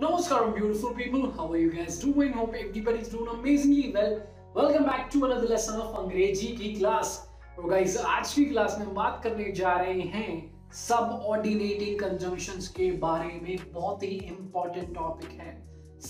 Namaskaram beautiful people, how are you guys doing? Hope everybody's doing amazingly well. Welcome back to another lesson of अंग्रेजी की class और guys आज की class में हम बात करने जा रहे हैं सब ऑर्डिनेटिंग कंजंक्शंस के बारे में बहुत ही इंपॉर्टेंट टॉपिक है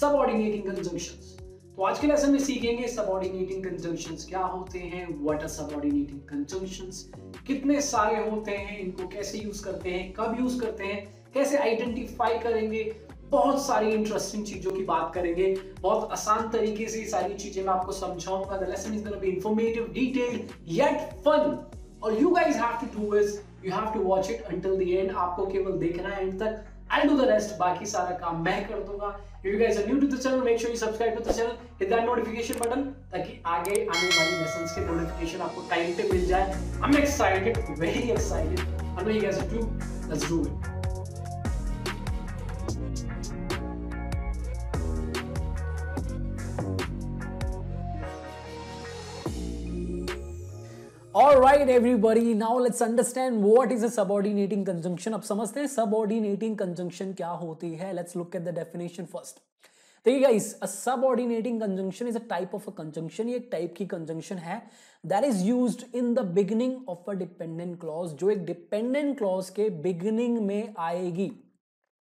सब ऑर्डिनेटिंग कंजंक्शंस तो आज के लेसन में सीखेंगे सबऑर्डिनेटिंग कंजंक्शंस क्या होते हैं व्हाट आर सबऑर्डिनेटिंग कंजंक्शंस कितने सारे होते हैं इनको कैसे यूज करते हैं कब यूज करते हैं कैसे आइडेंटिफाई करेंगे बहुत सारी इंटरेस्टिंग चीजों की बात करेंगे बहुत आसान तरीके से सारी चीजें मैं आपको समझाऊंगा the lesson is be informative detail yet fun और you guys have to do is you have to watch it until the end आपको केवल देखना है एंड तक आई डू द रेस्ट बाकी सारा काम मैं कर दूंगा you guys new to the channel make sure you subscribe to the channel hit that notification button ताकि आगे आने वाली लेसंस के नोटिफिकेशन आपको टाइम पे मिल जाए I am excited very excited I know you guys do let's do it Alright everybody, now let's understand what is a subordinating conjunction. अब समझते हैं subordinating conjunction क्या होती है Let's look at the definition first. देखिए guys, a subordinating conjunction is a type of a conjunction. ये एक type की conjunction है that is used in the beginning of a dependent clause. जो एक dependent clause के beginning में आएगी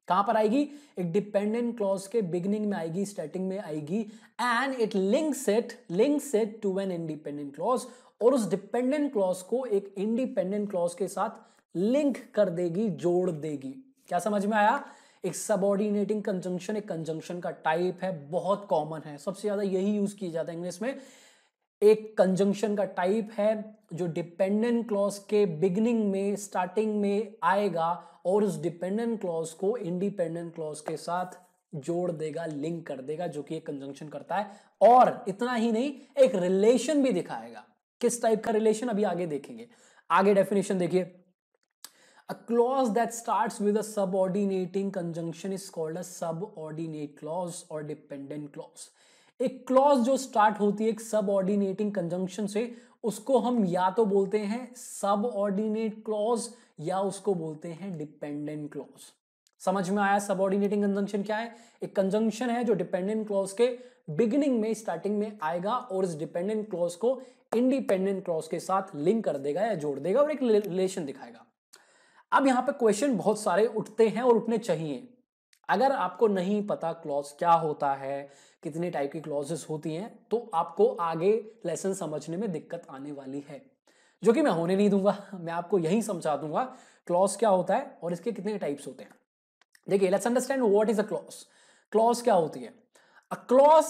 कहां पर आएगी एक डिपेंडेंट क्लॉज के बिगिनिंग में आएगी स्टार्टिंग में आएगी and it links it links it to an independent clause और उस डिपेंडेंट क्लॉज को एक इंडिपेंडेंट क्लॉज के साथ लिंक कर देगी जोड़ देगी क्या समझ में आया एक सबॉर्डिनेटिंग कंजंक्शन एक कंजंक्शन का टाइप है बहुत कॉमन है सबसे ज्यादा यही यूज किया जाता है इंग्लिश में एक कंजंक्शन का टाइप है जो डिपेंडेंट क्लॉज के बिगनिंग में स्टार्टिंग में आएगा और उस डिपेंडेंट क्लॉज को इंडिपेंडेंट क्लॉज के साथ जोड़ देगा लिंक कर देगा जो कि एक कंजंक्शन करता है और इतना ही नहीं एक रिलेशन भी दिखाएगा किस टाइप का रिलेशन अभी आगे देखेंगे आगे डेफिनेशन देखिए a clause that starts with a conjunction is called a subordinate clause और डिपेंडेंट क्लॉज एक क्लॉज जो स्टार्ट होती है एक सबऑर्डिनेटिंग कंजंक्शन से उसको हम या तो बोलते हैं सबऑर्डिनेट क्लॉज या उसको बोलते हैं डिपेंडेंट क्लॉज समझ में आया सबऑर्डिनेटिंग कंजंक्शन क्या है एक कंजंक्शन है जो डिपेंडेंट क्लॉज के बिगिनिंग में स्टार्टिंग में आएगा और इस डिपेंडेंट क्लॉज को इंडिपेंडेंट क्लॉज के साथ लिंक कर देगा या जोड़ देगा और एक रिलेशन दिखाएगा अब यहां पे क्वेश्चन बहुत सारे उठते हैं और उठने चाहिए अगर आपको नहीं पता क्लॉज क्या होता है कितने टाइप की क्लॉजेस होती हैं तो आपको आगे लेसन समझने में दिक्कत आने वाली है जो कि मैं होने नहीं दूंगा मैं आपको यही समझा दूंगा क्लॉज क्या होता है और इसके कितने टाइप्स होते हैं देखिए let's understand what is a clause clause क्या होती है a clause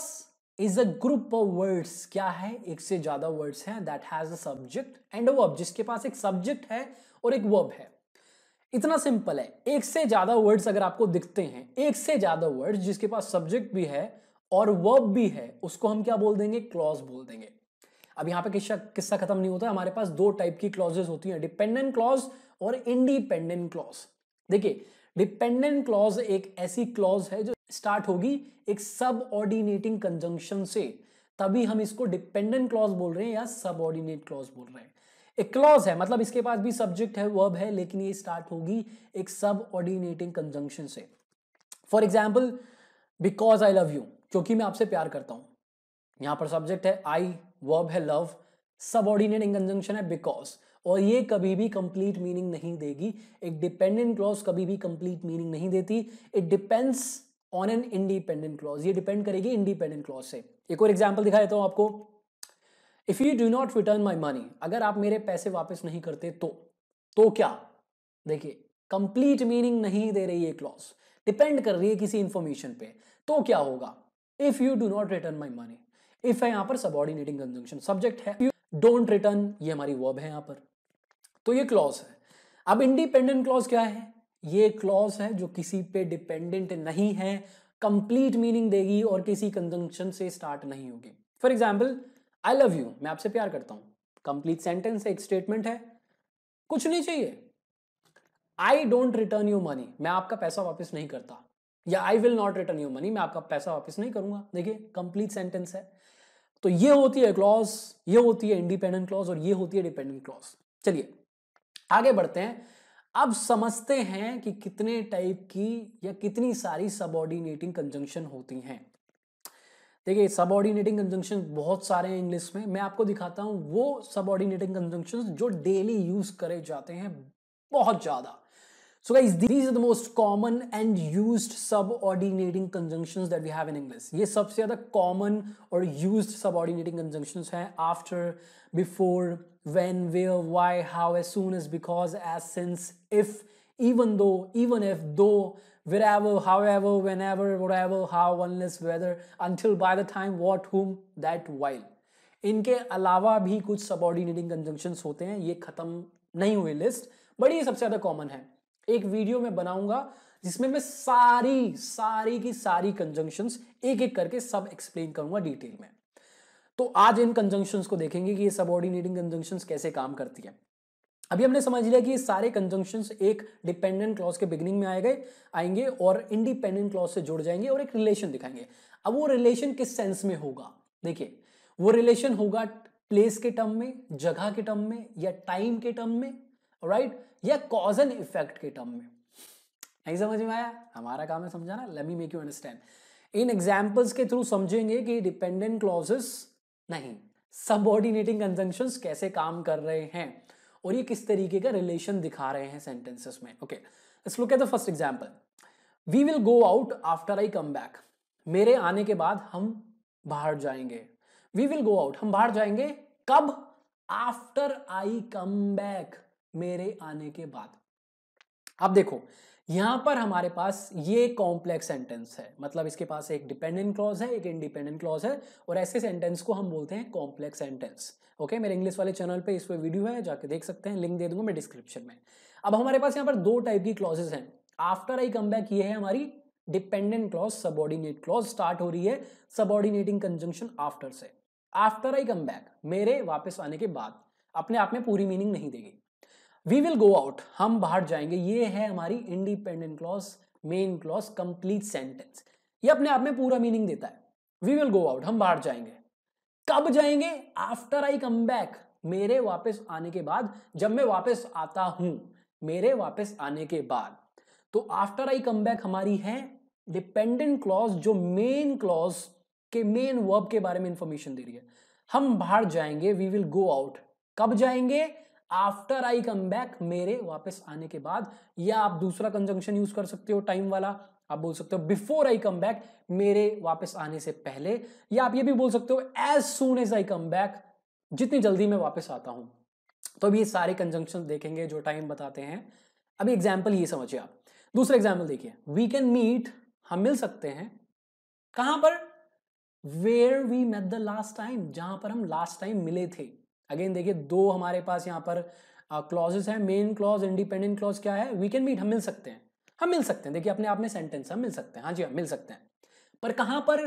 is a group of words क्या है एक से ज्यादा वर्ड्स हैं that has a subject and a verb जिसके पास एक सब्जेक्ट है और एक वर्ब है इतना सिंपल है एक से ज्यादा वर्ड्स अगर आपको दिखते हैं एक से ज्यादा वर्ड्स जिसके पास सब्जेक्ट भी है और वर्ब भी है उसको हम क्या बोल देंगे क्लॉज बोल देंगे अब यहाँ पे किस्सा किस्सा खत्म नहीं होता हमारे पास दो टाइप की क्लॉजेस होती हैं डिपेंडेंट क्लॉज और इंडिपेंडेंट क्लॉज देखिए डिपेंडेंट क्लॉज एक ऐसी क्लॉज है जो स्टार्ट होगी एक सब ऑर्डिनेटिंग कंजंक्शन से तभी हम इसको डिपेंडेंट क्लॉज बोल रहे हैं या सब ऑर्डिनेट क्लॉज बोल रहे हैं एक क्लॉज है मतलब इसके पास भी सब्जेक्ट है वर्ब है लेकिन ये स्टार्ट होगी एक सब ऑर्डिनेटिंग कंजंक्शन से for example because I love you क्योंकि मैं आपसे प्यार करता हूं यहां पर सब्जेक्ट है आई वर्ब है लव सब ऑर्डिनेटिंग कंजंक्शन है बिकॉज और ये कभी भी कंप्लीट मीनिंग नहीं देगी एक डिपेंडेंट क्लॉज कभी भी कंप्लीट मीनिंग नहीं देती it depends on an independent clause ये डिपेंड करेगी इंडिपेंडेंट क्लॉज से एक और एग्जाम्पल दिखा देता हूँ आपको if you do not return my money अगर आप मेरे पैसे वापस नहीं करते तो तो क्या देखिए कंप्लीट मीनिंग नहीं दे रही है क्लॉज डिपेंड कर रही है किसी इंफॉर्मेशन पे तो क्या होगा if you do not return my money if है यहां पर सब ऑर्डिनेटिंग कंजंक्शन सब्जेक्ट है यू डोंट रिटर्न ये हमारी वर्ब है यहां पर तो ये क्लॉज है अब इंडिपेंडेंट क्लॉज क्या है ये क्लॉज है जो किसी पे डिपेंडेंट नहीं है कंप्लीट मीनिंग देगी और किसी कंजंक्शन से स्टार्ट नहीं होगी for example I love you मैं आपसे प्यार करता हूं कंप्लीट सेंटेंस एक स्टेटमेंट है कुछ नहीं चाहिए I don't return you money मैं आपका पैसा वापस नहीं करता या I will not return you money मैं आपका पैसा वापस नहीं करूंगा देखिए कंप्लीट सेंटेंस है तो ये होती है क्लॉज ये होती है इंडिपेंडेंट क्लॉज और ये होती है डिपेंडेंट क्लॉज चलिए आगे बढ़ते हैं अब समझते हैं कि कितने टाइप की या कितनी सारी ऑर्डिनेटिंग कंजंक्शन होती हैं देखिए ऑर्डिनेटिंग कंजंक्शन बहुत सारे हैं इंग्लिश में मैं आपको दिखाता हूँ वो ऑर्डिनेटिंग कंजंक्शन जो डेली यूज करे जाते हैं बहुत ज़्यादा so guys these are the most common and used subordinating conjunctions that we have in English ये सबसे ज़्यादा कॉमन और यूज्ड सबऑर्डिनेटिंग कंजंक्शंस हैं after before when, where, why, how, as soon as, because, as, since, if, even though, even if, though, wherever, however, whenever, whatever, how, unless, whether, until, by the time, what, whom, that, while. इनके अलावा भी कुछ subordinating conjunctions होते हैं ये ख़त्म नहीं हुई लिस्ट बट ये सबसे ज़्यादा कॉमन है एक वीडियो में बनाऊंगा जिसमें मैं सारी सारी की सारी कंजंक्शंस एक एक करके सब एक्सप्लेन करूंगा डिटेल में तो आज इन कंजंक्शन को देखेंगे कि ये सबऑर्डिनेटिंग कंजंक्शन कैसे काम करती है अभी हमने समझ लिया कि ये सारे कंजंक्शन एक डिपेंडेंट क्लॉज के बिगनिंग में आए गए आएंगे और इंडिपेंडेंट क्लॉज से जुड़ जाएंगे और एक रिलेशन दिखाएंगे अब वो रिलेशन किस सेंस में होगा देखिए वो रिलेशन होगा प्लेस के टर्म में जगह के टर्म में या टाइम के टर्म में राइट या कॉज एंड इफेक्ट के टर्म में नहीं समझ में आया हमारा काम है समझाना मी मेक यू अंडरस्टैंड इन एग्जाम्पल्स के थ्रू समझेंगे कि डिपेंडेंट क्लॉजेस नहीं सबऑर्डिनेटिंग कंजंक्शन कैसे काम कर रहे हैं और ये किस तरीके का रिलेशन दिखा रहे हैं सेंटेंसेस में okay let's look at the first example we will go out after I come back मेरे आने के बाद हम बाहर जाएंगे वी विल गो आउट हम बाहर जाएंगे कब आफ्टर आई कम बैक मेरे आने के बाद आप देखो यहां पर हमारे पास ये कॉम्प्लेक्स सेंटेंस है मतलब इसके पास एक डिपेंडेंट क्लॉज है एक इंडिपेंडेंट क्लॉज है और ऐसे सेंटेंस को हम बोलते हैं कॉम्प्लेक्स सेंटेंस ओके मेरे इंग्लिश वाले चैनल पे इस पर वीडियो है जाके देख सकते हैं लिंक दे दूंगा मैं डिस्क्रिप्शन में अब हमारे पास यहाँ पर दो टाइप की क्लॉजेज हैं आफ्टर आई कम बैक ये है हमारी dependent clause subordinate clause start हो रही है सबॉर्डिनेटिंग कंजंक्शन आफ्टर से आफ्टर आई कम बैक मेरे वापस आने के बाद अपने आप में पूरी मीनिंग नहीं देगी वी विल गो आउट हम बाहर जाएंगे ये है हमारी independent clause main clause complete sentence ये अपने आप में पूरा मीनिंग देता है वी विल गो आउट हम बाहर जाएंगे कब जाएंगे आफ्टर आई कम बैक मेरे वापस आने के बाद जब मैं वापस आता हूं मेरे वापस आने के बाद तो आफ्टर आई कम बैक हमारी है डिपेंडेंट क्लॉज जो मेन क्लॉज के मेन वर्ब के बारे में इंफॉर्मेशन दे रही है हम बाहर जाएंगे वी विल गो आउट कब जाएंगे आफ्टर आई कम बैक मेरे वापस आने के बाद या आप दूसरा कंजंक्शन यूज कर सकते हो टाइम वाला आप बोल सकते हो बिफोर आई कम बैक मेरे वापस आने से पहले या आप ये भी बोल सकते हो as soon as I come back जितनी जल्दी मैं वापस आता हूं तो अभी ये सारे कंजंक्शन देखेंगे जो टाइम बताते हैं अभी एग्जाम्पल ये समझिए आप दूसरा एग्जाम्पल देखिए वी कैन मीट हम मिल सकते हैं कहां पर where we met the last time जहां पर हम लास्ट टाइम मिले थे अगेन देखिए दो हमारे पास यहाँ पर क्लॉजेस हैं मेन क्लॉज इंडिपेंडेंट क्लॉज क्या है वी कैन मीट हम मिल सकते हैं हम मिल सकते हैं देखिए अपने आप में सेंटेंस हम मिल सकते हैं हाँ जी हम मिल सकते हैं पर कहाँ पर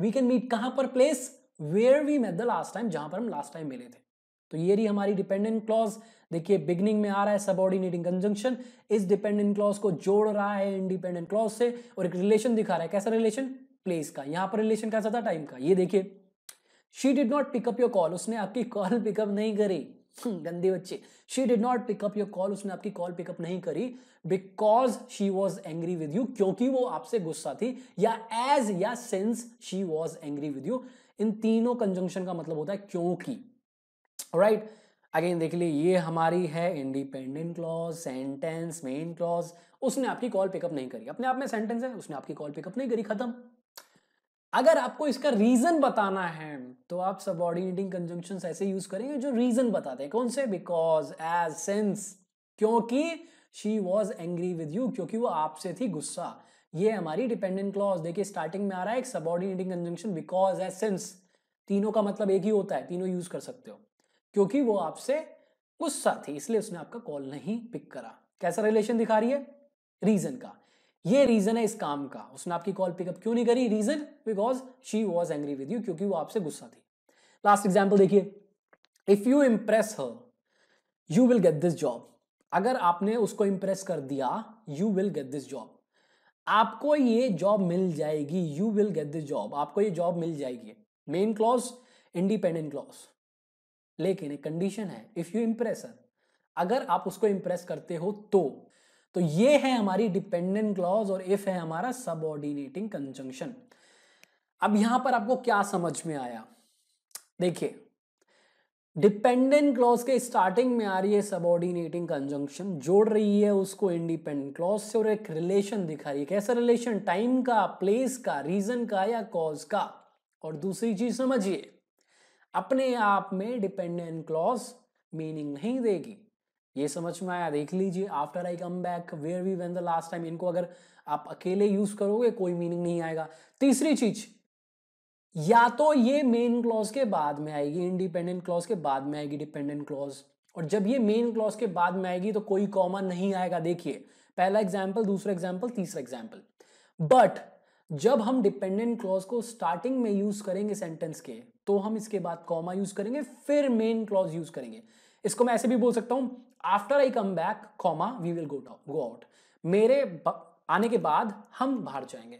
वी कैन मीट कहाँ पर place where we met the last time जहाँ पर हम लास्ट टाइम मिले थे तो ये रही हमारी डिपेंडेंट क्लॉज देखिए बिगनिंग में आ रहा है सबऑर्डिनेटिंग कंजंक्शन इस डिपेंडेंट क्लॉज को जोड़ रहा है इंडिपेंडेंट क्लॉज से और एक रिलेशन दिखा रहा है कैसा रिलेशन प्लेस का यहाँ पर रिलेशन कैसा था टाइम का ये देखिए she did not pick up your call उसने आपकी कॉल पिकअप नहीं करी हम्म, गंदे बच्चे she did not pick up your call उसने आपकी कॉल पिकअप नहीं करी because she was angry with you क्योंकि वो आपसे गुस्सा थी या एज या since she was angry with you इन तीनों कंजंक्शन का मतलब होता है क्योंकि राइट अगेन देख लिए ये हमारी है independent clause sentence main clause उसने आपकी कॉल पिकअप नहीं करी अपने आप में सेंटेंस है उसने आपकी कॉल पिकअप नहीं करी खत्म अगर आपको इसका रीजन बताना है तो आप सबऑर्डिनेटिंग कंजंक्शन ऐसे यूज करेंगे जो रीजन बताते हैं कौन से बिकॉज एज सेंस क्योंकि she was angry with you क्योंकि वो आपसे थी गुस्सा ये हमारी डिपेंडेंट क्लॉज देखिए स्टार्टिंग में आ रहा है एक subordinating conjunction because as since तीनों का मतलब एक ही होता है तीनों यूज कर सकते हो क्योंकि वो आपसे गुस्सा थी इसलिए उसने आपका कॉल नहीं पिक करा कैसा रिलेशन दिखा रही है रीजन का ये रीजन है इस काम का उसने आपकी कॉल पिकअप क्यों नहीं करी reason because she was angry with you क्योंकि वो आपसे गुस्सा थी लास्ट एग्जाम्पल देखिए if you impress her you will get this job अगर आपने उसको इम्प्रेस कर दिया you will get this job आपको ये जॉब मिल जाएगी you will get this job आपको ये जॉब मिल जाएगी मेन क्लॉज इंडिपेंडेंट क्लॉज लेकिन एक कंडीशन है इफ यू इम्प्रेस अगर आप उसको इम्प्रेस करते हो तो तो ये है हमारी डिपेंडेंट क्लॉज और इफ है हमारा सबऑर्डिनेटिंग कंजंक्शन अब यहां पर आपको क्या समझ में आया देखिए डिपेंडेंट क्लॉज के स्टार्टिंग में आ रही है सबऑर्डिनेटिंग कंजंक्शन जोड़ रही है उसको इंडिपेंडेंट क्लॉज से और एक रिलेशन दिखा रही है कैसा रिलेशन टाइम का प्लेस का रीजन का या कॉज का और दूसरी चीज समझिए अपने आप में डिपेंडेंट क्लॉज मीनिंग नहीं देगी ये समझ में आया देख लीजिए after I come back where we when the last time इनको अगर आप अकेले यूज करोगे कोई मीनिंग नहीं आएगा तीसरी चीज या तो ये मेन क्लॉज के बाद में आएगी इंडिपेंडेंट क्लॉज के बाद में आएगी डिपेंडेंट क्लॉज और जब ये मेन क्लॉज के बाद में आएगी तो कोई कॉमा नहीं आएगा देखिए पहला एग्जाम्पल दूसरा एग्जाम्पल तीसरा एग्जाम्पल बट जब हम डिपेंडेंट क्लॉज को स्टार्टिंग में यूज करेंगे सेंटेंस के तो हम इसके बाद कॉमा यूज करेंगे फिर मेन क्लॉज यूज करेंगे इसको मैं ऐसे भी बोल सकता हूं after I come back comma we will go go out मेरे आने के बाद हम बाहर जाएंगे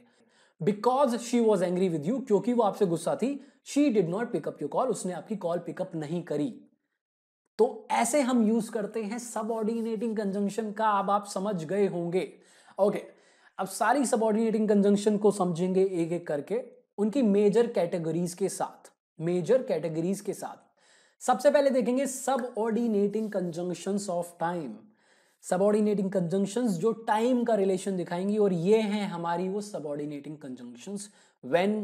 because she was angry with you क्योंकि वो आपसे गुस्सा थी she did not pick up you call उसने आपकी कॉल पिकअप नहीं करी तो ऐसे हम यूज करते हैं सब ऑर्डिनेटिंग कंजंक्शन का अब आप समझ गए होंगे ओके okay, अब सारी सब ऑर्डिनेटिंग कंजंक्शन को समझेंगे एक एक करके उनकी मेजर कैटेगरीज के साथ मेजर कैटेगरीज के साथ सबसे पहले देखेंगे सब subordinating conjunction of time subordinating conjunction जो टाइम का रिलेशन दिखाएंगी और ये हैं हमारी वो subordinating conjunction when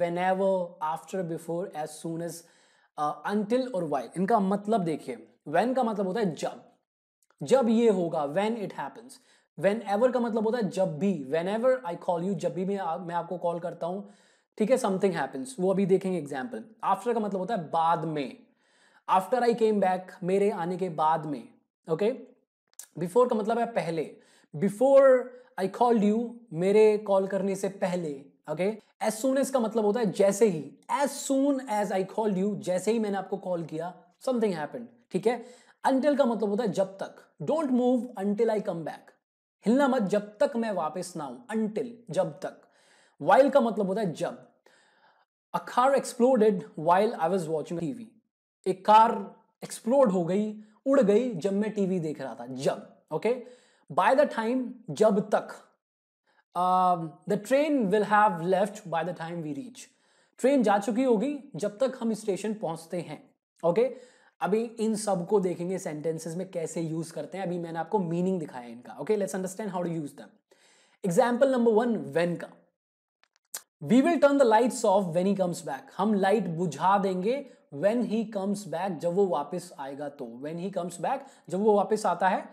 whenever after before as soon as until और वाइल इनका मतलब देखिए वेन का मतलब होता है जब जब ये होगा when it happens whenever का मतलब होता है जब भी whenever I call you जब भी मैं आ, मैं आपको कॉल करता हूँ ठीक है समथिंग हैपन्स वो अभी देखेंगे एग्जाम्पल आफ्टर का मतलब होता है बाद में आफ्टर आई केम बैक मेरे आने के बाद में ओके बिफोर का मतलब है पहले बिफोर आई कॉल्ड यू मेरे कॉल करने से पहले ओके एज सुन एज का मतलब होता है जैसे ही as soon as I called you जैसे ही मैंने आपको कॉल किया समथिंग हैपन ठीक है अंटिल का मतलब होता है जब तक don't move until I come back हिलना मत जब तक मैं वापस ना आऊं अंटिल जब तक वाइल का मतलब होता है जब a car exploded while I was watching TV एक कार एक्सप्लोड हो गई उड़ गई जब मैं टीवी देख रहा था जब ओके बाय द टाइम जब तक the train will have left by the time we reach train जा चुकी होगी जब तक हम स्टेशन पहुंचते हैं ओके okay? अभी इन सब को देखेंगे सेंटेंसेस में कैसे यूज करते हैं अभी मैंने आपको मीनिंग दिखाया इनका okay let's understand how to use them example number one when का we will turn the lights off when he comes back हम लाइट बुझा देंगे वेन ही कम्स बैक जब वो वापस आएगा तो वेन ही कम्स बैक जब वो वापस आता है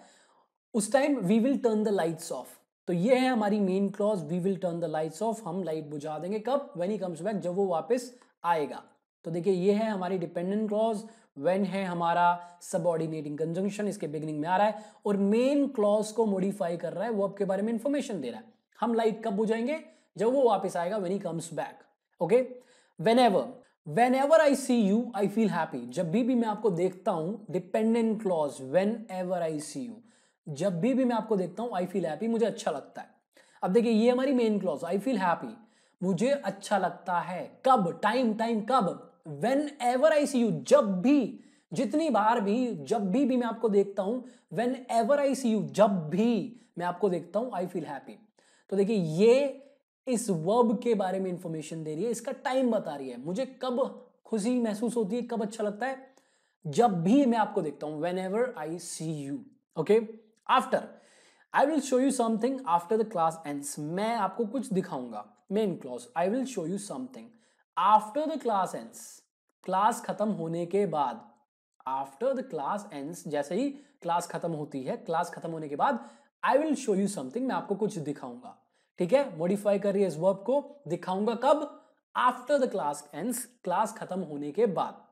उस time we will turn the lights off तो ये है हमारी main clause we will turn the lights off हम लाइट बुझा देंगे कब वेन ही कम्स बैक जब वो वापस आएगा तो देखिए ये है हमारी डिपेंडेंट क्लॉज वेन है हमारा सबऑर्डिनेटिंग कंजंक्शन इसके बिगनिंग में आ रहा है और मेन क्लॉज को मॉडिफाई कर रहा है वो आपके बारे में इंफॉर्मेशन दे रहा है हम लाइट कब बुझाएंगे जब वो वापस आएगा when he comes back okay whenever whenever I see you I feel happy जब भी भी मैं आपको देखता हूँ dependent clause whenever I see you जब भी भी मैं आपको देखता हूँ आई फील हैप्पी मुझे अच्छा लगता है अब देखिए ये हमारी main clause I feel happy मुझे अच्छा लगता है कब टाइम टाइम कब whenever I see you जब भी जितनी बार भी जब भी भी मैं आपको देखता हूँ whenever I see you जब भी मैं आपको देखता हूँ आई फील हैप्पी तो देखिए ये इस वर्ब के बारे में इंफॉर्मेशन दे रही है इसका टाइम बता रही है मुझे कब खुशी महसूस होती है कब अच्छा लगता है जब भी मैं आपको देखता हूं whenever I see you okay after I will show you something after the class ends मैं आपको कुछ दिखाऊंगा main clause I will show you something after the class ends class खत्म होने के बाद आफ्टर द क्लास एंड्स जैसे ही class खत्म होती है क्लास खत्म होने के बाद I will show you something मैं आपको कुछ दिखाऊंगा ठीक है मॉडिफाई करिए इस वर्ब को दिखाऊंगा कब after the class end class खत्म होने के बाद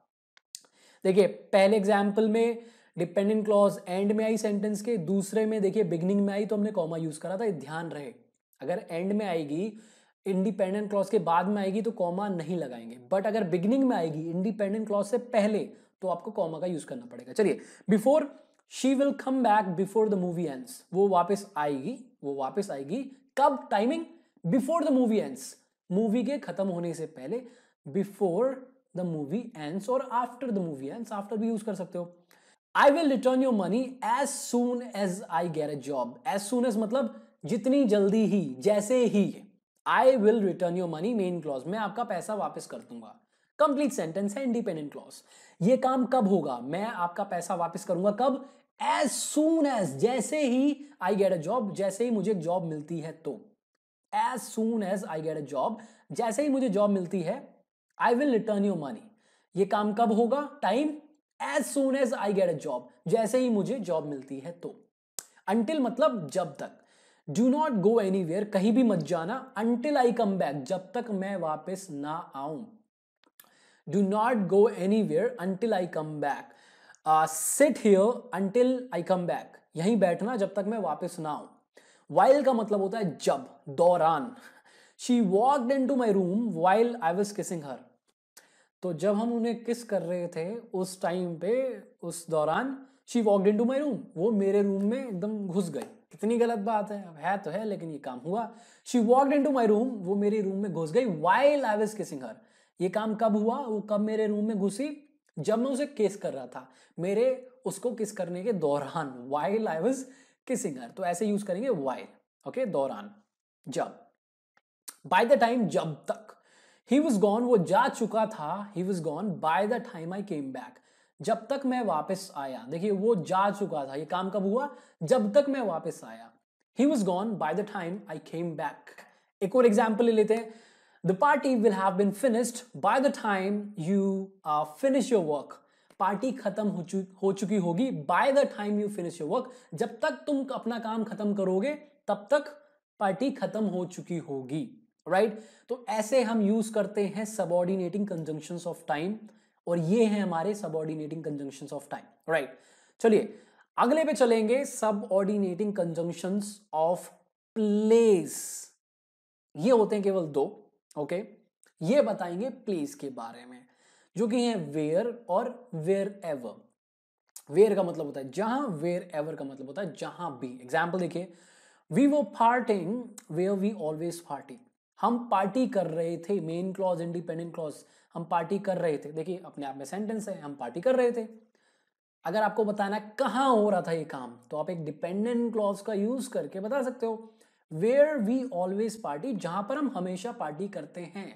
देखिए पहले एग्जाम्पल में डिपेंडेंट क्लॉज एंड में आई सेंटेंस के दूसरे में देखिए बिगनिंग में आई तो हमने कॉमा यूज करा था ध्यान रहे अगर एंड में आएगी इंडिपेंडेंट क्लॉज के बाद में आएगी तो कॉमा नहीं लगाएंगे बट अगर बिगनिंग में आएगी इंडिपेंडेंट क्लॉज से पहले तो आपको कॉमा का यूज करना पड़ेगा चलिए before she will come back before the movie ends वो वापस आएगी वो वापस आएगी कब timing before the movie ends movie के खत्म होने से पहले बिफोर द मूवी एंड्स और after the movie ends after भी यूज कर सकते हो I will return your money as soon as I get a job as soon as मतलब जितनी जल्दी ही जैसे ही I will return your money main clause मैं आपका पैसा वापस कर दूंगा कंप्लीट सेंटेंस है इंडिपेंडेंट क्लॉज ये काम कब होगा मैं आपका पैसा वापस करूंगा कब एज सुन एज जैसे ही आई गेट अ जॉब जैसे ही मुझे जॉब मिलती है तो as soon as I get a job जैसे ही मुझे जॉब मिलती है I will return you money ये काम कब होगा time as soon as I get a job जैसे ही मुझे जॉब मिलती है तो अंटिल मतलब जब तक do not go anywhere कहीं भी मत जाना अंटिल आई कम बैक जब तक मैं वापस ना आऊं do not go anywhere until I come back sit here until I come back यहीं बैठना जब तक मैं वापस ना आऊं वाइल का मतलब होता है जब दौरान she walked into my room while I was kissing her तो जब हम उन्हें किस कर रहे थे उस टाइम पे उस दौरान she walked into my room वो मेरे रूम में एकदम घुस गई कितनी गलत बात है अब है तो है लेकिन ये काम हुआ she walked into my room वो मेरे रूम में घुस गई while I was kissing her ये काम कब हुआ वो कब मेरे रूम में घुसी जब मैं उसे किस कर रहा था मेरे उसको किस करने के दौरान while I was kissing her तो ऐसे यूज करेंगे वाइल ओके दौरान जब बाय द टाइम जब तक ही वॉज गॉन वो जा चुका था he was gone by the time I came back जब तक मैं वापस आया देखिए वो जा चुका था ये काम कब हुआ जब तक मैं वापस आया he was gone by the time I came back एक और एग्जाम्पल ले लेते हैं The party will have been finished by the time you uh, finish your work. Party खत्म हो, चु, हो चुकी होगी by the time you finish your work जब तक तुम अपना काम खत्म करोगे तब तक पार्टी खत्म हो चुकी होगी राइट right? तो ऐसे हम यूज करते हैं सबॉर्डिनेटिंग कंजंक्शन ऑफ टाइम और ये है हमारे subordinating conjunction of time right चलिए अगले पे चलेंगे सबऑर्डिनेटिंग कंजंक्शन ऑफ प्लेस ये होते हैं केवल दो ओके ये बताएंगे प्लेस के बारे में जो कि है वेयर और वेयर एवर वेयर का मतलब होता है जहां वेयर एवर का मतलब होता है जहां भी एग्जाम्पल देखिए वी वो parting where we always party हम पार्टी कर रहे थे मेन क्लॉज इंडिपेंडेंट क्लॉज हम पार्टी कर रहे थे देखिए अपने आप में सेंटेंस है हम पार्टी कर रहे थे अगर आपको बताना कहाँ हो रहा था ये काम तो आप एक डिपेंडेंट क्लॉज का यूज करके बता सकते हो वेयर वी ऑलवेज पार्टी जहां पर हम हमेशा पार्टी करते हैं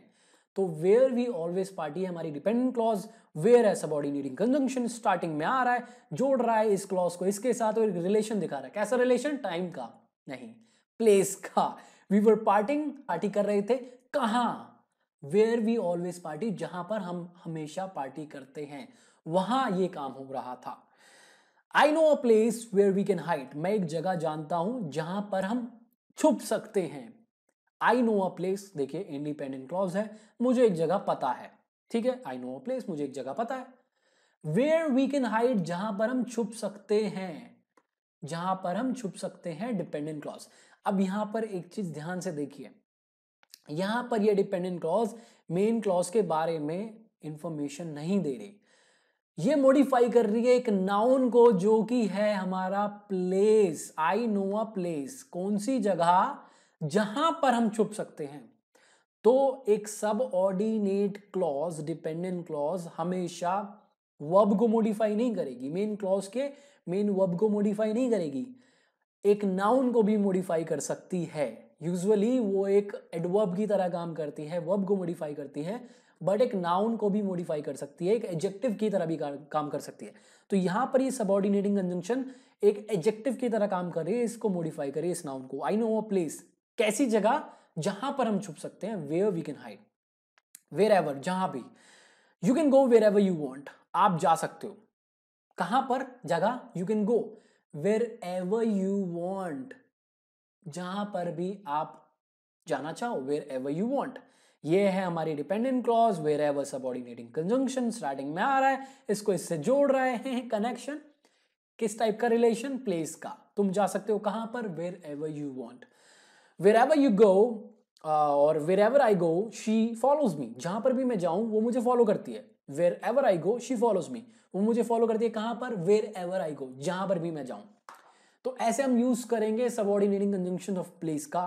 तो वेयर वी ऑलवेज पार्टी हमारी डिपेंडेंट क्लॉज वेयर है सबॉर्डिनेटिंग कंजंक्शन स्टार्टिंग में आ रहा है जोड़ रहा है इस क्लॉज को इसके साथ और रिलेशन दिखा रहा है कैसा रिलेशन टाइम का नहीं प्लेस का वी वर पार्टिंग पार्टी कर रहे थे कहा वेयर वी ऑलवेज पार्टी जहां पर हम हमेशा पार्टी करते हैं वहां ये काम हो रहा था I know a place where we can hide मैं एक जगह जानता हूं जहां पर हम छुप सकते हैं आई नो अ प्लेस देखिए इंडिपेंडेंट क्लॉज है मुझे एक जगह पता है ठीक है आई नो अ प्लेस मुझे एक जगह पता है वेयर वी कैन हाइड जहां पर हम छुप सकते हैं जहां पर हम छुप सकते हैं डिपेंडेंट क्लॉज अब यहां पर एक चीज ध्यान से देखिए यहां पर यह डिपेंडेंट क्लॉज मेन क्लॉज के बारे में इंफॉर्मेशन नहीं दे रही ये मॉडिफाई कर रही है एक नाउन को जो कि है हमारा place I know a place कौन सी जगह जहां पर हम छुप सकते हैं तो एक subordinate clause dependent clause हमेशा वर्ब को मॉडिफाई नहीं करेगी मेन क्लॉज के मेन वर्ब को मॉडिफाई नहीं करेगी एक नाउन को भी मॉडिफाई कर सकती है यूजुअली वो एक एडवर्ब की तरह काम करती है वर्ब को मॉडिफाई करती है बट एक नाउन को भी मॉडिफाई कर सकती है एक एडजेक्टिव की तरह भी काम कर सकती है तो यहां पर ये सबॉर्डिनेटिंग कंजंक्शन एक एडजेक्टिव की तरह काम करे इसको मॉडिफाई करे इस नाउन को आई नो अ प्लेस कैसी जगह जहां पर हम छुप सकते हैं where we can hide wherever जहां भी you can go wherever you want आप जा सकते हो कहां पर जगह you can go wherever you want जहां पर भी आप जाना चाहो वेर एवर यू वॉन्ट ये है हमारी dependent clause wherever subordinating conjunction starting में आ रहा है इसको इससे जोड़ रहे हैं कनेक्शन किस टाइप का रिलेशन प्लेस का तुम जा सकते हो कहां पर wherever you want wherever you go और wherever I go she follows me जहां पर भी मैं जाऊं वो मुझे फॉलो करती है wherever I go she follows me वो मुझे फॉलो करती है कहां पर वेर एवर आई गो जहां पर भी मैं जाऊं तो ऐसे हम यूज करेंगे सबॉर्डिनेटिंग कंजंक्शन ऑफ प्लेस का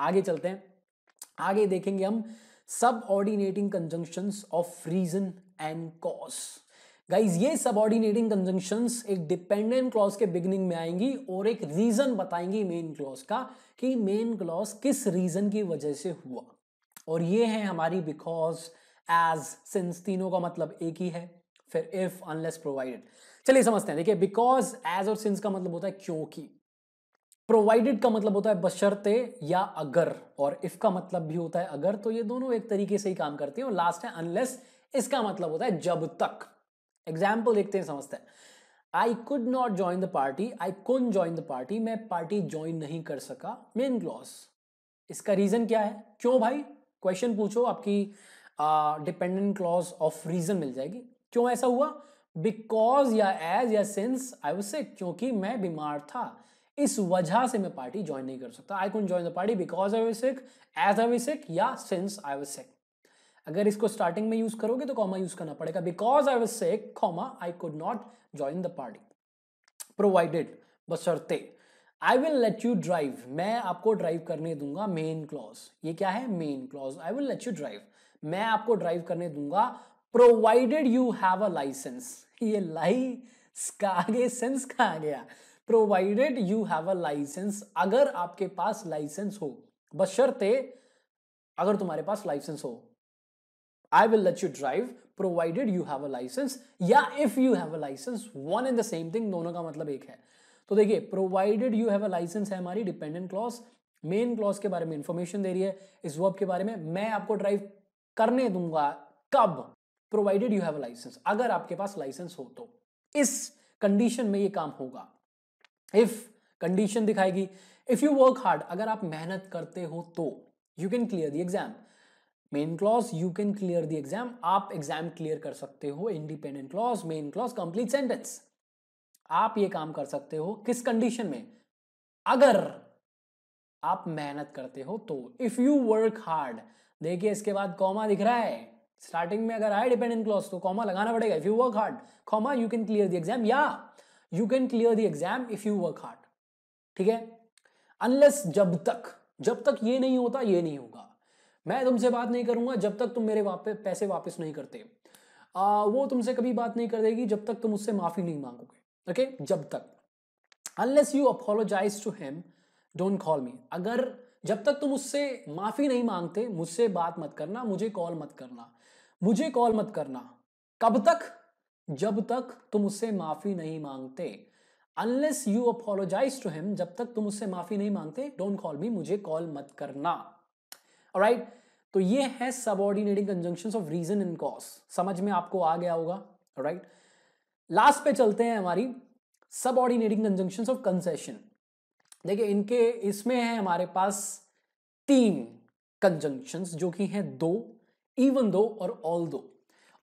आगे चलते हैं आगे देखेंगे हम subordinating conjunction of reason and cause guys ये सब ऑर्डिनेटिंग कंजंक्शन एक डिपेंडेंट क्लॉज के बिगनिंग में आएंगी और एक रीजन बताएंगी मेन क्लॉज का कि मेन क्लॉज किस रीजन की वजह से हुआ और ये है हमारी बिकॉज एज सिंस तीनों का मतलब एक ही है फिर इफ अनलेस प्रोवाइडेड चलिए समझते हैं देखिए बिकॉज एज और सिंस का मतलब होता है क्योंकि प्रोवाइडेड का मतलब होता है बशर्ते या अगर और इफ का मतलब भी होता है अगर तो ये दोनों एक तरीके से ही काम करते हैं और लास्ट है अनलेस इसका मतलब होता है जब तक एग्जाम्पल देखते हैं समझते हैं I could not join the party I can't join the party मैं पार्टी ज्वाइन नहीं कर सका मेन क्लॉज इसका रीजन क्या है क्यों भाई क्वेश्चन पूछो आपकी डिपेंडेंट क्लॉज ऑफ रीजन मिल जाएगी क्यों ऐसा हुआ बिकॉज या एज या सिंस आई वो से क्योंकि मैं बीमार था इस वजह से मैं पार्टी ज्वाइन नहीं कर सकता I can't join the party because I was sick as I we sick या सिंस आई वॉज सिक अगर इसको स्टार्टिंग में यूज करोगे तो कॉमा यूज करना पड़ेगा because I was sick comma I could not join the party provided बसरते I will let you drive मैं आपको ड्राइव करने दूंगा मेन क्लॉज ये क्या है main clause I will let you drive मैं आपको ड्राइव करने दूंगा provided you have a licence ये लाइस का आगे सेंस का आ गया provided you have a licence अगर आपके पास लाइसेंस हो बस शर्ते अगर तुम्हारे पास लाइसेंस हो I will let you drive provided you have a licence या if you have a licence one and the same thing दोनों का मतलब एक है तो देखिए provided you have a licence है हमारी डिपेंडेंट क्लॉज मेन क्लॉज के बारे में इंफॉर्मेशन दे रही है इस वर्ब के बारे में मैं आपको ड्राइव करने दूंगा कब provided you have a licence अगर आपके पास लाइसेंस हो तो इस कंडीशन में ये काम होगा इफ कंडीशन दिखाएगी इफ यू वर्क हार्ड अगर आप मेहनत करते हो तो you can clear the exam main clause you can clear the exam आप एग्जाम क्लियर कर सकते हो independent clause main clause complete sentence आप ये काम कर सकते हो किस कंडीशन में अगर आप मेहनत करते हो तो इफ यू वर्क हार्ड देखिए इसके बाद कॉमा दिख रहा है स्टार्टिंग में अगर आए डिपेंडेंट क्लॉज तो कॉमा लगाना पड़ेगा if you work hard comma you can clear the exam या you can clear the exam if you work hard ठीक है अनलेस जब तक जब तक ये नहीं होता ये नहीं होगा मैं तुमसे बात नहीं करूंगा जब तक तुम मेरे वापस पैसे वापस नहीं करते आ, वो तुमसे कभी बात नहीं कर देगी जब तक तुम उससे माफी नहीं मांगोगे ओके जब तक unless you apologise to him don't call me अगर जब तक तुम उससे माफी नहीं मांगते मुझसे बात मत करना मुझे कॉल मत करना मुझे कॉल मत करना कब तक जब तक तुम उससे माफी नहीं मांगते unless you apologise to him जब तक तुम उससे माफी नहीं मांगते डोंट कॉल मी मुझे कॉल मत करना राइट right? तो ये है subordinating conjunction of reason and cause समझ में आपको आ गया होगा राइट right? लास्ट पे चलते हैं हमारी सबऑर्डिनेटिंग कंजंक्शन ऑफ कंसेशन देखिए इनके इसमें है हमारे पास तीन कंजंक्शन जो कि हैं दो इवन दो और ऑल दो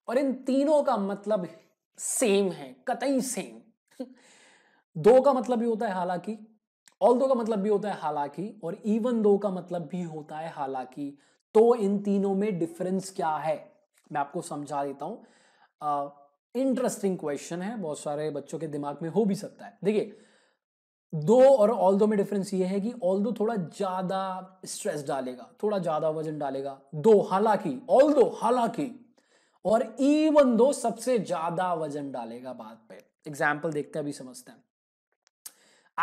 और इन तीनों का मतलब सेम है कतई सेम दो का मतलब भी होता है हालांकि ऑल दो का मतलब भी होता है हालांकि और इवन दो का मतलब भी होता है हालांकि तो इन तीनों में डिफरेंस क्या है मैं आपको समझा देता हूं इंटरेस्टिंग क्वेश्चन है बहुत सारे बच्चों के दिमाग में हो भी सकता है देखिए दो और ऑल दो में डिफरेंस ये है कि ऑल दो थोड़ा ज्यादा स्ट्रेस डालेगा थोड़ा ज्यादा वजन डालेगा दो हालांकि ऑल दो हालांकि और इवन दो सबसे ज्यादा वजन डालेगा बात पे एग्जाम्पल देखते अभी समझते हैं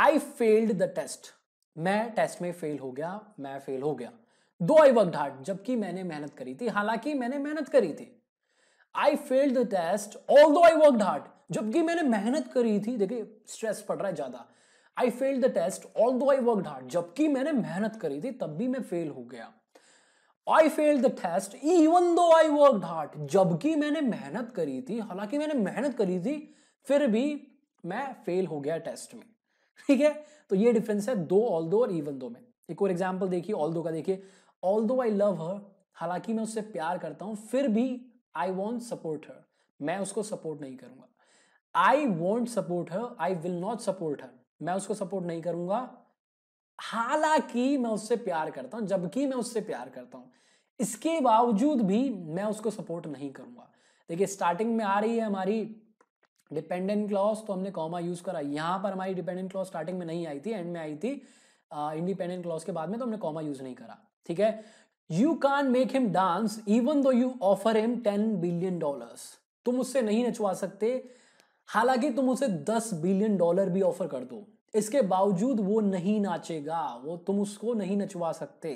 आई फेल्ड द टेस्ट मैं टेस्ट में फेल हो गया मैं फेल हो गया दो आई वर्क हार्ड जबकि मैंने मेहनत करी थी हालांकि मैंने मेहनत करी थी I failed the test although I work hard जबकि मैंने मेहनत करी थी देखिए स्ट्रेस पड़ रहा है ज्यादा I failed the test although I work hard जबकि मैंने मेहनत करी थी तब भी मैं फेल हो गया I fail the test even though I work hard जबकि मैंने मेहनत करी थी हालांकि मैंने मेहनत करी थी फिर भी मैं फेल हो गया टेस्ट में ठीक है तो ये डिफरेंस है दो ऑल दो और इवन दो में एक और एग्जाम्पल देखिए ऑल दो का देखिए ऑल दो आई लव हर हालांकि मैं उससे प्यार करता हूं फिर भी आई वॉन्ट सपोर्ट हर मैं उसको सपोर्ट नहीं करूंगा I won't support her I will not support her मैं उसको सपोर्ट नहीं करूंगा हालांकि मैं उससे प्यार करता हूं जबकि मैं उससे प्यार करता हूं इसके बावजूद भी मैं उसको सपोर्ट नहीं करूंगा देखिए स्टार्टिंग में आ रही है हमारी डिपेंडेंट क्लॉज तो हमने कॉमा यूज करा यहां पर हमारी डिपेंडेंट क्लॉज स्टार्टिंग में नहीं आई थी एंड में आई थी इंडिपेंडेंट क्लॉज के बाद में तो हमने कॉमा यूज नहीं करा ठीक है you can make him dance even though you offer him ten billion dollars तुम उससे नहीं नचवा सकते हालांकि तुम उसे दस बिलियन डॉलर भी ऑफर कर दो इसके बावजूद वो नहीं नाचेगा वो तुम उसको नहीं नचवा सकते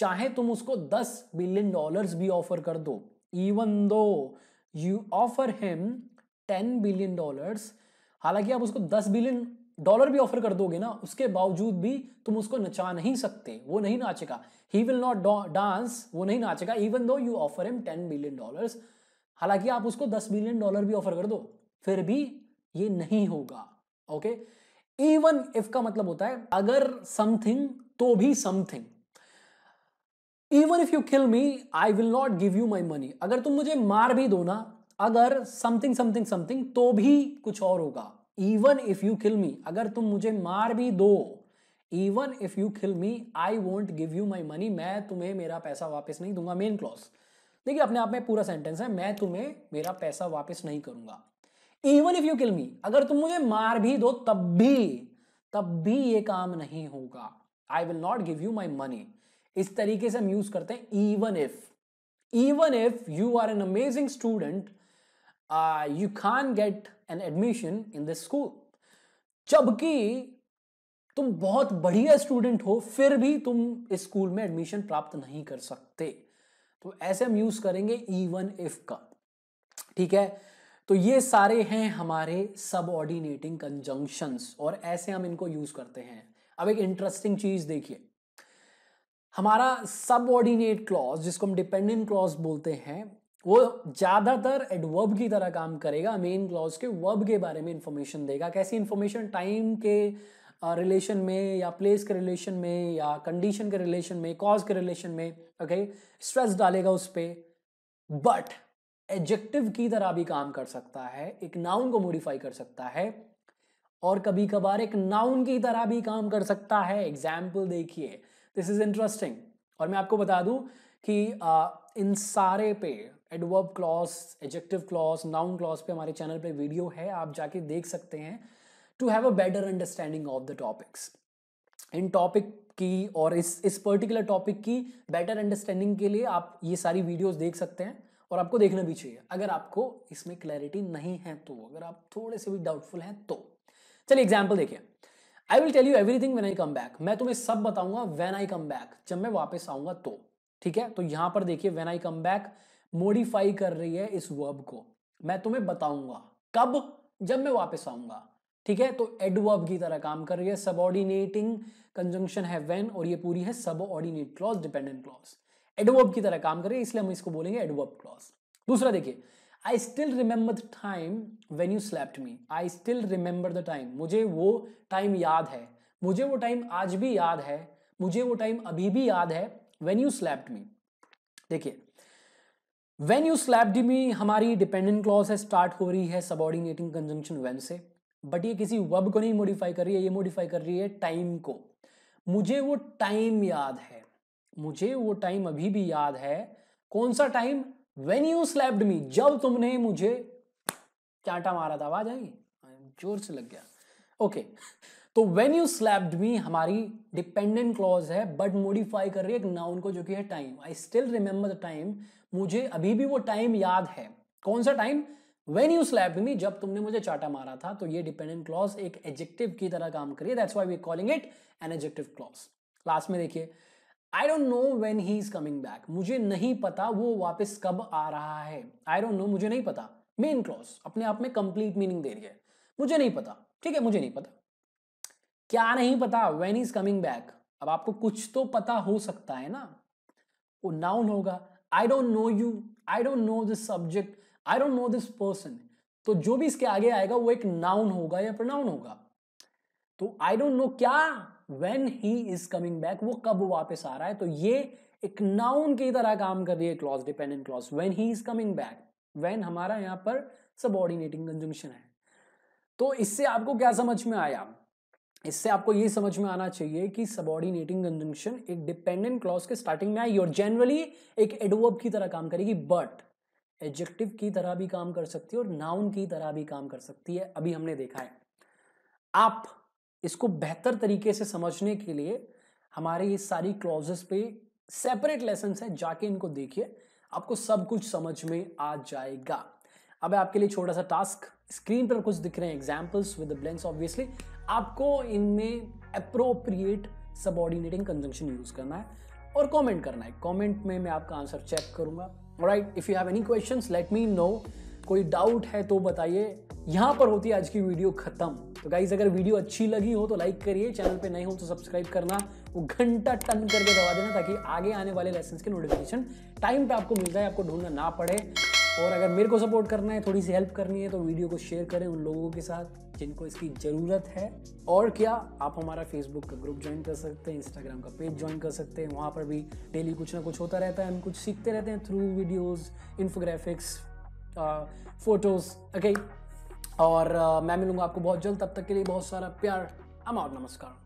चाहे तुम उसको दस बिलियन डॉलर्स भी ऑफर कर दो even though you offer him ten billion dollars हालांकि आप उसको दस बिलियन डॉलर भी ऑफर कर दोगे ना उसके बावजूद भी तुम उसको नचा नहीं सकते वो नहीं नाचेगा ही विल नॉट डांस वो नहीं नाचेगा even though you offer him ten billion dollars हालांकि आप उसको दस बिलियन डॉलर भी ऑफर कर दो फिर भी ये नहीं होगा ओके okay? इवन इफ का मतलब होता है अगर समथिंग तो भी something even if you kill me I will not give you my money अगर तुम मुझे मार भी दो ना अगर समथिंग समथिंग समथिंग तो भी कुछ और होगा even if you kill me अगर तुम मुझे मार भी दो even if you kill me I won't give you my money मैं तुम्हें मेरा पैसा वापस नहीं दूंगा मेन क्लॉज देखिए अपने आप में पूरा सेंटेंस है मैं तुम्हें मेरा पैसा वापस नहीं करूंगा even if you kill me अगर तुम मुझे मार भी दो तब भी तब भी ये काम नहीं होगा I will not give you my money इस तरीके से हम यूज करते हैं even if even if you are an amazing student you you get an admission in the school जबकि तुम बहुत बढ़िया स्टूडेंट हो फिर भी तुम इस स्कूल में एडमिशन प्राप्त नहीं कर सकते तो ऐसे हम यूज करेंगे इवन इफ का ठीक है तो ये सारे हैं हमारे सब ऑर्डिनेटिंग कंजंक्शंस और ऐसे हम इनको यूज करते हैं अब एक इंटरेस्टिंग चीज देखिए हमारा सब ऑर्डिनेट क्लॉज जिसको हम डिपेंडेंट क्लॉज बोलते हैं वो ज्यादातर एडवर्ब की तरह काम करेगा मेन क्लॉज के वर्ब के बारे में इंफॉर्मेशन देगा कैसी इंफॉर्मेशन टाइम के रिलेशन में या प्लेस के रिलेशन में या कंडीशन के रिलेशन में कॉज के रिलेशन में ओके okay? स्ट्रेस डालेगा उस पर बट एडजेक्टिव की तरह भी काम कर सकता है एक नाउन को मॉडिफाई कर सकता है और कभी कभार एक नाउन की तरह भी काम कर सकता है एग्जाम्पल देखिए दिस इज इंटरेस्टिंग और मैं आपको बता दूं कि आ, इन सारे पे adverb clause adjective clause noun clause पे हमारे चैनल पे वीडियो है आप जाके देख सकते हैं to have a better understanding of the topics इन टॉपिक की और इस इस पर्टिकुलर टॉपिक की बेटर अंडरस्टैंडिंग के लिए आप ये सारी वीडियोस देख सकते हैं और आपको देखना भी चाहिए अगर आपको इसमें क्लैरिटी नहीं है तो अगर आप थोड़े से भी डाउटफुल हैं तो चलिए एग्जाम्पल देखिए I will tell you everything when I come back मैं तुम्हें सब बताऊंगा वेन आई कम बैक जब मैं वापस आऊंगा तो ठीक है तो यहां पर देखिए when I come back modify कर रही है इस वर्ब को मैं तुम्हें बताऊंगा कब जब मैं वापस आऊंगा ठीक है तो एडवर्ब की तरह काम कर रही है सबऑर्डिनेटिंग कंजंक्शन है वेन और ये पूरी है subordinate clause dependent clause adverb की तरह काम करेगा इसलिए हम इसको बोलेंगे एडवर्ब क्लॉज दूसरा देखिए I still remember the time when you slapped me I still remember the time मुझे वो टाइम याद है मुझे वो टाइम आज भी याद है मुझे वो टाइम अभी भी याद है वेन यू स्लैप्ड मी देखिए वेन यू स्लैप्ड मी हमारी डिपेंडेंट क्लॉज है स्टार्ट हो रही है सबॉर्डिनेटिंग कंजंक्शन वेन से बट ये किसी वर्ब को नहीं मॉडिफाई कर रही है ये मॉडिफाई कर रही है टाइम को मुझे वो टाइम याद है मुझे वो टाइम अभी भी याद है कौन सा time when you slapped me जब तुमने मुझे चाटा मारा था आवाज आई जोर से लग गया ओके okay. तो वेन यू स्लैप्ड मी हमारी डिपेंडेंट क्लॉज है बट मोडिफाई कर रही है एक नाउन को जो कि है time I still remember the time मुझे अभी भी वो टाइम याद है कौन सा time when you slapped me जब तुमने मुझे चाटा मारा था तो ये डिपेंडेंट क्लॉज एक एजेक्टिव की तरह काम करिए that's why we calling it an adjective clause last में देखिए I don't know when he is coming back मुझे नहीं पता वो वापस कब आ रहा है आई डोंट नो मुझे नहीं पता मेन क्लॉज अपने आप में कंप्लीट मीनिंग दे रही है मुझे नहीं पता ठीक है मुझे नहीं पता क्या नहीं पता वेन इज कमिंग बैक अब आपको कुछ तो पता हो सकता है ना वो नाउन होगा I don't know you I don't know this subject I don't know this person तो जो भी इसके आगे आएगा वो एक नाउन होगा या प्रोनाउन होगा तो आई डोंट नो क्या when he is coming back वो कब वापस आ रहा है तो ये एक नाउन की तरह काम कर रही है clause dependent clause when he is coming back when हमारा यहाँ पर सबॉर्डिनेटिंग कंजम्पशन है तो इससे आपको क्या समझ में आया इससे आपको ये समझ में आना चाहिए कि सबॉर्डिनेटिंग कंजंक्शन एक डिपेंडेंट क्लॉज के स्टार्टिंग में आई और जनरली एक एडवर्ब की तरह काम करेगी बट एडजेक्टिव की तरह भी काम कर सकती है और नाउन की तरह भी काम कर सकती है अभी हमने देखा है आप इसको बेहतर तरीके से समझने के लिए हमारे ये सारी क्लॉजेस पे सेपरेट लेसन है जाके इनको देखिए आपको सब कुछ समझ में आ जाएगा अब आपके लिए छोटा सा टास्क स्क्रीन पर कुछ दिख रहे हैं एग्जाम्पल्स विद ब्लैंक्स ऑब्वियसली आपको इनमें अप्रोप्रिएट सबऑर्डिनेटिंग कंजंक्शन यूज करना है और कमेंट करना है कमेंट में मैं आपका आंसर चेक करूंगा right if you have any question let me know कोई डाउट है तो बताइए यहाँ पर होती है आज की वीडियो खत्म तो गाइज अगर वीडियो अच्छी लगी हो तो लाइक करिए चैनल पे नए हो तो सब्सक्राइब करना वो घंटा टन करके दबा देना ताकि आगे आने वाले लेसन के नोटिफिकेशन टाइम पे आपको मिल जाए आपको ढूंढना ना पड़े और अगर मेरे को सपोर्ट करना है थोड़ी सी हेल्प करनी है तो वीडियो को शेयर करें उन लोगों के साथ जिनको इसकी ज़रूरत है और क्या आप हमारा फेसबुक का ग्रुप ज्वाइन कर सकते हैं इंस्टाग्राम का पेज ज्वाइन कर सकते हैं वहाँ पर भी डेली कुछ ना कुछ होता रहता है हम कुछ सीखते रहते हैं through videos infographics photos okay और मैं मिलूँगा आपको बहुत जल्द तब तक के लिए बहुत सारा प्यार अमार नमस्कार